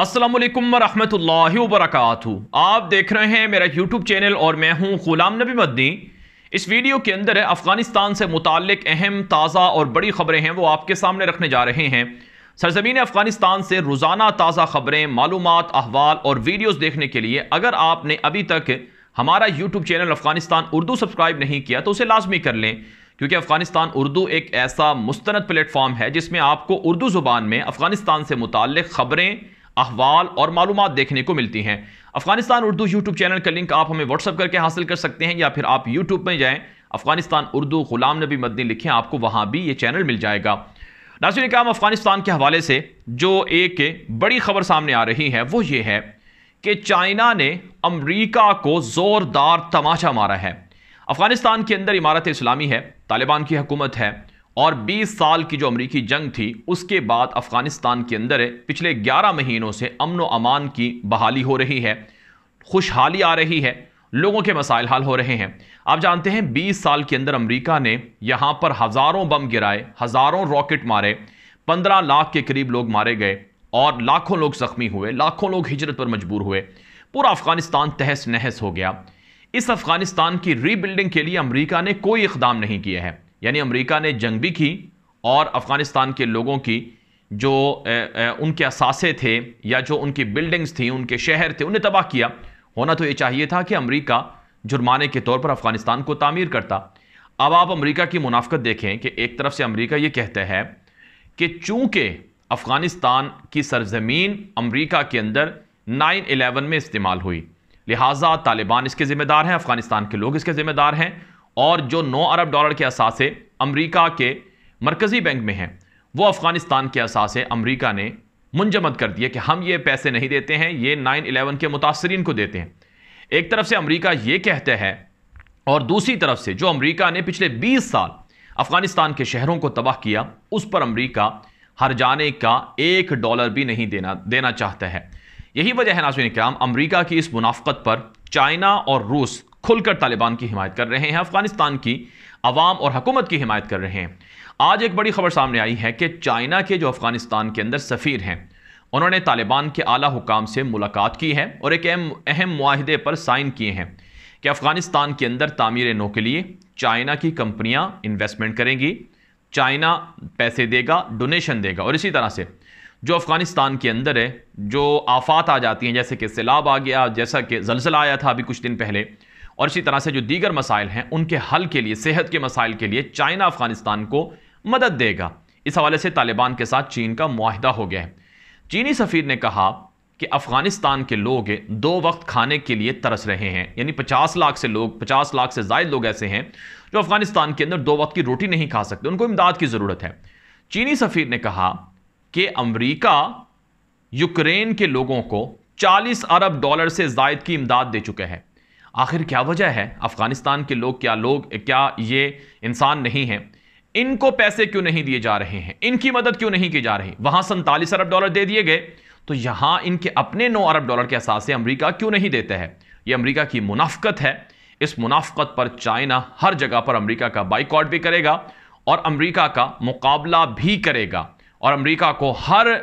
असलम वरह वरक आप देख रहे हैं मेरा यूट्यूब चैनल और मैं हूं गुलाम नबी मदनी इस वीडियो के अंदर अफ़गानिस्तान से मुतक अहम ताज़ा और बड़ी ख़बरें हैं वो आपके सामने रखने जा रहे हैं सरजमीन अफ़गानिस्तान से रोज़ाना ताज़ा ख़बरें मालूम अहवाल और वीडियोज़ देखने के लिए अगर आपने अभी तक हमारा YouTube channel Afghanistan Urdu subscribe नहीं किया तो उसे लाजमी कर लें क्योंकि अफ़गानिस्तान उर्दू एक ऐसा मुस्त प्लेटफॉर्म है जिसमें आपको उर्दू ज़ुबान में अफ़गानिस्तान से मुतल ख़बरें अहवाल और मालूम देखने को मिलती हैं अफगानिस्तान उर्दू यूट्यूब चैनल का लिंक आप हमें व्हाट्सअप करके हासिल कर सकते हैं या फिर आप यूट्यूब में जाएँ अफगानिस्तान उर्दू गुलाम नबी मदनी लिखें आपको वहाँ भी ये चैनल मिल जाएगा नासिर काम अफगानिस्तान के हवाले से जो एक बड़ी खबर सामने आ रही है वो ये है कि चाइना ने अमरीका को ज़ोरदार तमाचा मारा है अफगानिस्तान के अंदर इमारत इस्लामी है तालिबान की हुकूमत है और 20 साल की जो अमरीकी जंग थी उसके बाद अफगानिस्तान के अंदर पिछले 11 महीनों से अमन व अमान की बहाली हो रही है खुशहाली आ रही है लोगों के मसाइल हल हो रहे हैं आप जानते हैं 20 साल के अंदर अमेरिका ने यहाँ पर हज़ारों बम गिराए हज़ारों रॉकेट मारे 15 लाख के करीब लोग मारे गए और लाखों लोग ज़ख्मी हुए लाखों लोग हिजरत पर मजबूर हुए पूरा अफगानिस्तान तहस नहस हो गया इस अफगानिस्तान की रीबिल्डिंग के लिए अमरीका ने कोई इकदाम नहीं किया है यानी अमेरिका ने जंग भी की और अफ़गानिस्तान के लोगों की जो ए, ए, उनके असासे थे या जो उनकी बिल्डिंग्स थी उनके शहर थे उन्हें तबाह किया होना तो ये चाहिए था कि अमेरिका जुर्माने के तौर पर अफ़गानिस्तान को तामीर करता अब आप अमेरिका की मुनाफ्त देखें कि एक तरफ से अमरीका ये कहता है कि चूँकि अफ़गानिस्तान की सरजमीन अमरीका के अंदर 9/11 में इस्तेमाल हुई लिहाजा तालिबान इसके ज़िम्मेदार हैं अफ़गानिस्तान के लोग इसके ज़िम्मेदार हैं और जो 9 अरब डॉलर के असासे अमेरिका के मरकज़ी बैंक में हैं वो अफ़गानिस्तान के असासे अमेरिका ने मुंजमद कर दिए कि हम ये पैसे नहीं देते हैं ये नाइन अलेवन के मुतासरीन को देते हैं एक तरफ से अमेरिका ये कहते हैं और दूसरी तरफ से जो अमेरिका ने पिछले 20 साल अफ़गानिस्तान के शहरों को तबाह किया उस पर अमरीका हर जाने का एक डॉलर भी नहीं देना देना चाहता है यही वजह है नाजन कराम अमरीका की इस मुनाफ़त पर चाइना और रूस खुलकर तालिबान की हिमायत कर रहे हैं अफगानिस्तान की आवाम और हुकूमत की हिमायत कर रहे हैं आज एक बड़ी खबर सामने आई है कि चाइना के जो अफगानिस्तान के अंदर सफ़ीर हैं उन्होंने तालिबान के आला हुकाम से मुलाकात की है और एक अहम अहम माहदे पर साइन किए हैं कि अफ़गानिस्तान के अंदर तामीर नो के लिए चाइना की कंपनियां इन्वेस्टमेंट करेंगी चाइना पैसे देगा डोनेशन देगा और इसी तरह से जो अफ़गानिस्तान के अंदर है जो आफात आ जाती हैं जैसे कि सैलाब आ गया जैसा कि जलसला आया था अभी कुछ दिन पहले और इसी तरह से जो दीगर मसाइल हैं उनके हल के लिए सेहत के मसाइल के लिए चाइना अफगानिस्तान को मदद देगा इस हवाले से तालिबान के साथ चीन का माहदा हो गया है चीनी सफ़ीर ने कहा कि अफ़गानिस्तान के लोग दो वक्त खाने के लिए तरस रहे हैं यानी 50 लाख से लोग 50 लाख से जायद लोग ऐसे हैं जो अफ़गानिस्तान के अंदर दो वक्त की रोटी नहीं खा सकते उनको इमदाद की ज़रूरत है चीनी सफ़ीर ने कहा कि अमरीका यूक्रेन के लोगों को 40 अरब डॉलर से जायद की इमदाद दे चुके हैं आखिर क्या वजह है अफ़गानिस्तान के लोग क्या लोग क्या ये इंसान नहीं है इनको पैसे क्यों नहीं दिए जा रहे हैं इनकी मदद क्यों नहीं की जा रही वहां सैतालीस अरब डॉलर दे दिए गए तो यहां इनके अपने नौ अरब डॉलर के असास से अमरीका क्यों नहीं देते हैं ये अमरीका की मुनाफ्त है इस मुनाफ्त पर चाइना हर जगह पर अमरीका का बाइकआउट भी करेगा और अमरीका का मुकाबला भी करेगा और अमरीका को हर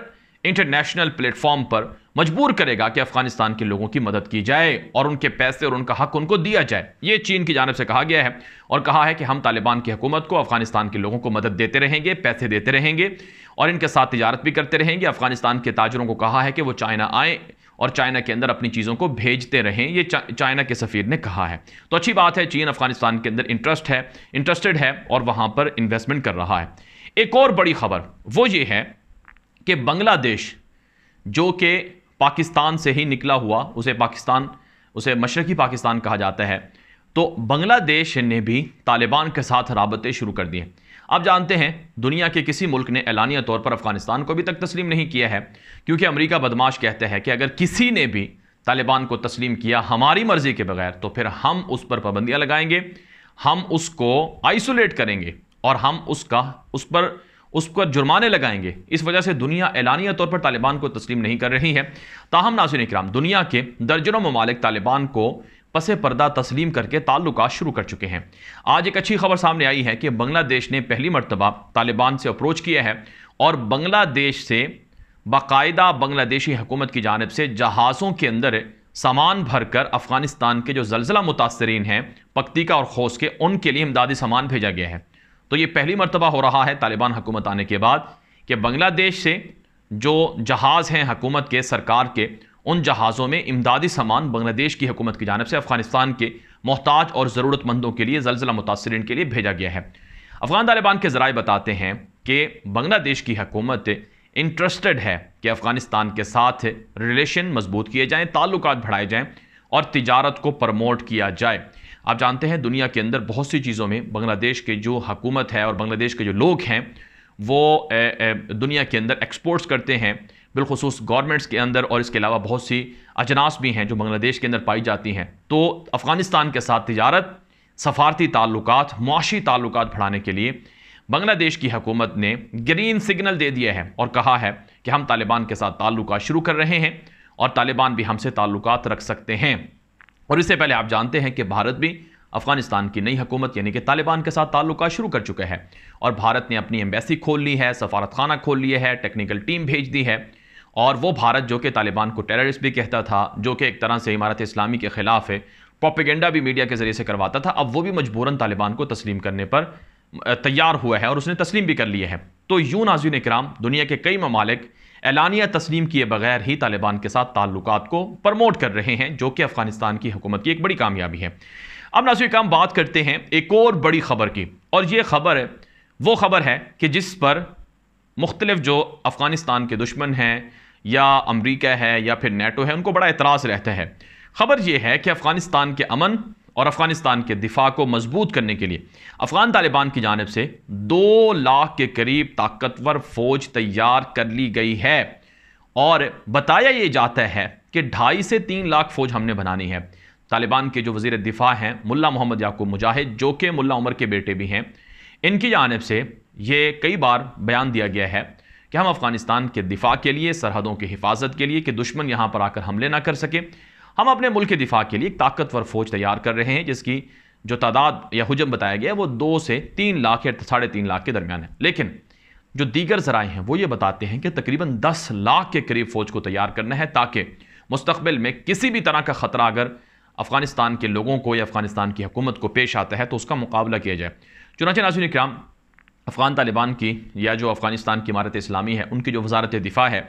इंटरनेशनल प्लेटफॉर्म पर मजबूर करेगा कि अफगानिस्तान के लोगों की मदद की जाए और उनके पैसे और उनका हक उनको दिया जाए ये चीन की जानब से कहा गया है और कहा है कि हम तालिबान की हुकूमत को अफगानिस्तान के लोगों को मदद देते रहेंगे पैसे देते रहेंगे और इनके साथ तजारत भी करते रहेंगे अफगानिस्तान के ताजरों को कहा है कि वो चाइना आए और चाइना के अंदर अपनी चीज़ों को भेजते रहें ये चाइना के सफ़ीर ने कहा है तो अच्छी बात है चीन अफगानिस्तान के अंदर इंटरेस्ट है इंटरेस्टेड है और वहाँ पर इन्वेस्टमेंट कर रहा है एक और बड़ी खबर वो ये है कि बांग्लादेश जो कि पाकिस्तान से ही निकला हुआ उसे पाकिस्तान उसे मशरकी पाकिस्तान कहा जाता है तो बांग्लादेश ने भी तालिबान के साथ रबते शुरू कर दिए आप जानते हैं दुनिया के किसी मुल्क ने एलानिया तौर पर अफगानिस्तान को अभी तक तस्लीम नहीं किया है क्योंकि अमरीका बदमाश कहते हैं कि अगर किसी ने भी तालिबान को तस्लीम किया हमारी मर्जी के बगैर तो फिर हम उस पर पाबंदियाँ लगाएंगे हम उसको आइसोलेट करेंगे और हम उसका उस पर उस पर जुर्माने लगाएंगे इस वजह से दुनिया एलानिया तौर पर तालिबान को तस्लीम नहीं कर रही है ताहम नाजिन इक्राम दुनिया के दर्जनों ममालिक तालिबान को पसे पर्दा तस्लीम करके ताल्लुक शुरू कर चुके हैं आज एक अच्छी खबर सामने आई है कि बांग्लादेश ने पहली मरतबा तालिबान से अप्रोच किया है और बांग्लादेश से बाकायदा बांग्लादेशी हुकूमत की जानब से जहाज़ों के अंदर सामान भरकर अफगानिस्तान के जो जलजिला मुतासरीन हैं पक्तिका और खोस के उनके लिए इमदादी सामान भेजा गया है तो ये पहली मरतबा हो रहा है तालिबान हुकूमत आने के बाद कि बांग्लादेश से जो जहाज़ हैं हकूमत के सरकार के उन जहाज़ों में इमदादी सामान बांग्लादेश की हकूमत की जानब से अफगानिस्तान के मोहताज और ज़रूरतमंदों के लिए जलजिला मुतासरीन के लिए भेजा गया है अफगान तालिबान के ज़राए बताते हैं कि बांग्लादेश की हकूमत इंटरेस्टेड है कि अफ़गानिस्तान के साथ रिलेशन मजबूत किए जाएँ ताल्लुक बढ़ाए जाएँ और तजारत को प्रमोट किया जाए आप जानते हैं दुनिया के अंदर बहुत सी चीज़ों में बांग्लादेश के जो हकूमत है और बांग्लादेश के जो लोग हैं वो दुनिया के अंदर एक्सपोर्ट्स करते हैं बिलखसूस गवर्नमेंट्स के अंदर और इसके अलावा बहुत सी अजनास भी हैं जो बांग्लादेश के अंदर पाई जाती हैं तो अफ़गानिस्तान के साथ तजारत सफारती ताल्लुक मुआशी ताल्लुक बढ़ाने के लिए बांग्लादेश की हकूमत ने ग्रीन सिग्नल दे दिया है और कहा है कि हम तालिबान के साथ ताल्लुक शुरू कर रहे हैं और तालिबान भी हमसे ताल्लुक रख सकते हैं और इससे पहले आप जानते हैं कि भारत भी अफगानिस्तान की नई हुकूमत यानी कि तालिबान के साथ ताल्लुक शुरू कर चुके हैं और भारत ने अपनी एम्बेसी खोल ली है सफारत खाना खोल लिए है टेक्निकल टीम भेज दी है और वो भारत जो कि तालिबान को टेररिस्ट भी कहता था जो कि एक तरह से इमारत इस्लामी के ख़िलाफ़ है प्रोपिगेंडा भी मीडिया के ज़रिए से करवाता था अब वो भी मजबूरन तालिबान को तस्लीम करने पर तैयार हुआ है और उसने तस्लीम भी कर लिया है तो यूं नाजुन कराम दुनिया के कई ममालिक एलानिया तस्लीम किए बगैर ही तालिबान के साथ ताल्लुक को प्रमोट कर रहे हैं जो कि अफगानिस्तान की हुकूमत की एक बड़ी कामयाबी है अब नाजो काम बात करते हैं एक और बड़ी खबर की और ये खबर वो खबर है कि जिस पर मुख्तलिफ जो अफ़गानिस्तान के दुश्मन हैं या अमरीका है या फिर नेटो है उनको बड़ा एतराज़ रहता है खबर यह है कि अफ़गानिस्तान के अमन और अफ़गानिस्तान के दिफा को मजबूत करने के लिए अफ़गान तालिबान की जानब से दो लाख के करीब ताकतवर फ़ौज तैयार कर ली गई है और बताया ये जाता है कि ढाई से तीन लाख फ़ौज हमने बनानी है तालिबान के जो वजीर दिफा हैं मुल्ला मोहम्मद याकूब मुजाहिद जो कि मुल्ला उमर के बेटे भी हैं इनकी जानब से ये कई बार बयान दिया गया है कि हम अफ़गानिस्तान के दिफा के लिए सरहदों की हिफाजत के लिए कि दुश्मन यहाँ पर आकर हमले ना कर सके हम अपने मुल्क के दिफा के लिए एक ताकतवर फौज तैयार कर रहे हैं जिसकी जो तादाद या हजम बताया गया है वो दो से तीन लाख या साढ़े तीन लाख के दरमियान है लेकिन जो दीगर जराए हैं वो ये बताते हैं कि तकरीबन दस लाख के करीब फ़ौज को तैयार करना है ताकि मुस्तबिल में किसी भी तरह का ख़तरा अगर अफ़गानिस्तान के लोगों को या अफ़गानिस्तान की हुकूमत को पेश आता है तो उसका मुकाबला किया जाए चुनाच नाजुन इक्राम अफ़गान तालिबान की या जो अफ़गानिस्तान की इमारत इस्लामी है उनकी जो वजारत दिफा है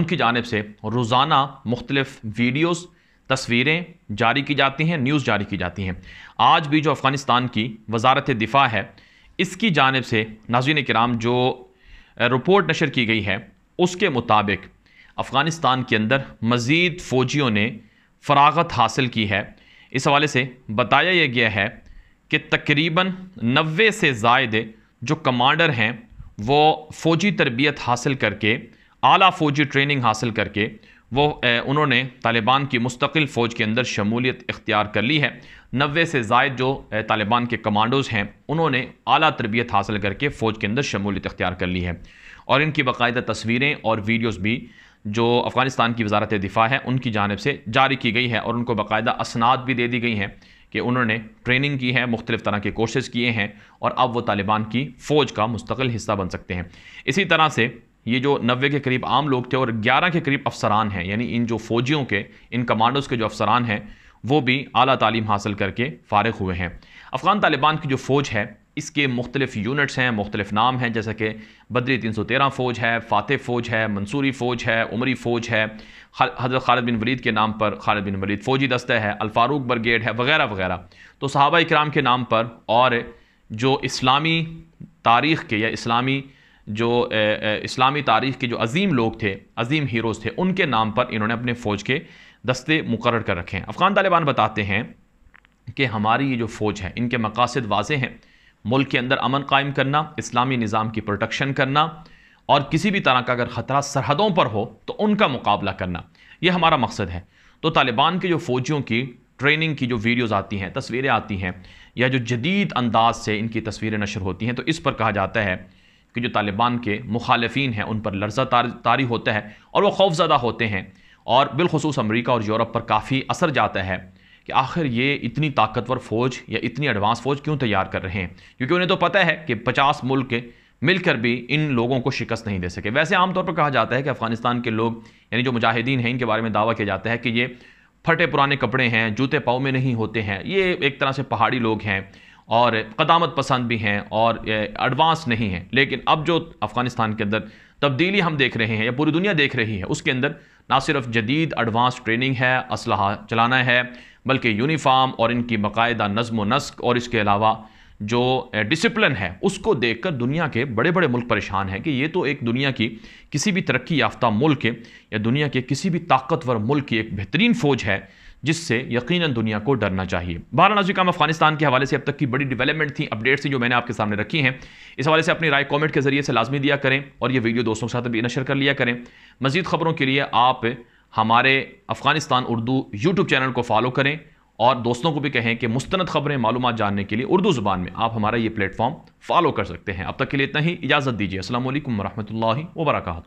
उनकी जानब से रोज़ाना मुख्तलिफ वीडियोज़ तस्वीरें जारी की जाती हैं न्यूज़ जारी की जाती हैं आज भी जो अफ़गानिस्तान की वजारत दिफा है इसकी जानब से नाजीन कराम जो रिपोर्ट नशर की गई है उसके मुताबिक अफ़गानिस्तान के अंदर मज़ीद फ़ौजियों ने फरागत हासिल की है इस हवाले से बताया यह गया है कि तकरीबन नबे से जायद जो कमांडर हैं वो फ़ौजी तरबियत हासिल करके आला फ़ौजी ट्रेनिंग हासिल करके वो उन्होंने तालिबान की मुस्तकिल फ़ौज के अंदर शमूलियत इख्तियार कर ली है नबे से जायद जो तालिबान के कमांडोज़ हैं उन्होंने अली तरबियत हासिल करके फ़ौज के अंदर शमूलियत इख्तियार कर ली है और इनकी बाकायदा तस्वीरें और वीडियोज़ भी जो अफ़गानिस्तान की वजारत दिफा है उनकी जानब से जारी की गई है और उनको बाकायदा असनाद भी दे दी गई हैं कि उन्होंने ट्रेनिंग की है मुख्तलिफ़ तरह के कोर्सेज़ किए हैं और अब वो तालिबान की फ़ौज का मुस्तकिल हिस्सा बन सकते हैं इसी तरह से ये जो नब्बे के करीब आम लोग थे और ग्यारह के करीब अफसरान हैं यानी इन जो फौजियों के इन कमांडोज़ के जो अफसरान हैं वो भी अली तालीम हासिल करके फ़ारग हुए हैं अफ़गान तालिबान की जो फ़ौज है इसके मुख्तलिफ यूनिट्स हैं मुख्तलिफ नाम हैं जैसे कि बदरी तीन सौ तेरह फ़ौज है फ़ातह फ़ौज है मंसूरी फ़ौज है उमरी फ़ौज है हज़रत खालिद बिन वलीद के नाम पर खालिद बिन वलीद फ़ौजी दस्ते है अलफारूक ब्रिगेड है वगैरह वगैरह तो सहाबा इक्राम के नाम पर और जो इस्लामी तारीख़ के या इस्लामी जो इस्लामी तारीख़ के जो अजीम लोग थे अजीम हीरोज़ थे उनके नाम पर इन्होंने अपने फ़ौज के दस्ते मुकर कर रखे हैं अफ़गान तालिबान बताते हैं कि हमारी ये जो फ़ौज है इनके मकासद वाज हैं मुल्क के अंदर अमन कायम करना इस्लामी निज़ाम की प्रोटेक्शन करना और किसी भी तरह का अगर ख़तरा सरहदों पर हो तो उनका मुकाबला करना यह हमारा मकसद है तो तालिबान के जो फ़ौजियों की ट्रेनिंग की जो वीडियोज़ आती हैं तस्वीरें आती हैं या जो जदीद अंदाज से इनकी तस्वीरें नशर होती हैं तो इस पर कहा जाता है कि जो तालिबान के मुखालफी हैं उन पर लर्जा तार, तारी होता है और वह खौफजदा होते हैं और बिलखसूस अमरीका और यूरोप पर काफ़ी असर जाता है कि आखिर ये इतनी ताकतवर फ़ौज या इतनी एडवांस फ़ौज क्यों तैयार कर रहे हैं क्योंकि उन्हें तो पता है कि पचास मुल्क मिलकर भी इन लोगों को शिकस्त नहीं दे सके वैसे आमतौर पर कहा जाता है कि अफ़गानिस्तान के लोग यानी जो मुजाहिदीन हैं इनके बारे में दावा किया जाता है कि ये फटे पुराने कपड़े हैं जूते पाओ में नहीं होते हैं ये एक तरह से पहाड़ी लोग हैं और कदामत पसंद भी हैं और एडवांस नहीं हैं लेकिन अब जो अफ़गानिस्तान के अंदर तब्दीली हम देख रहे हैं या पूरी दुनिया देख रही है उसके अंदर ना सिर्फ जदीद एडवांस ट्रेनिंग है असल चलाना है बल्कि यूनिफाम और इनकी बाकायदा नज़म नस्क और इसके अलावा जो डिसिप्लिन है उसको देखकर दुनिया के बड़े बड़े मुल्क परेशान हैं कि ये तो एक दुनिया की किसी भी तरक्की याफ्ता मुल्क या दुनिया के किसी भी ताकतवर मुल्क की एक बेहतरीन फ़ौज है जिससे यकीनन दुनिया को डरना चाहिए बहर नजर काम अफगानिस्तान के हवाले से अब तक की बड़ी डेवलपमेंट थी अपडेट्स थी जो मैंने आपके सामने रखी हैं इस हवाले से अपनी राय कॉमेंट के जरिए से लाजमी दिया करें और ये वीडियो दोस्तों के साथ भी नशर कर लिया करें मजीद खबरों के लिए आप हमारे अफगानिस्तान उर्दू यूट्यूब चैनल को फॉलो करें और दोस्तों को भी कहें कि मुस्तंद खबरें मालूम जानने के लिए उर्दू ज़ुबान में आप हमारा ये प्लेटफॉर्म फॉलो कर सकते हैं अब तक के लिए इतना ही इजाज़त दीजिए असल वरहमल वर्का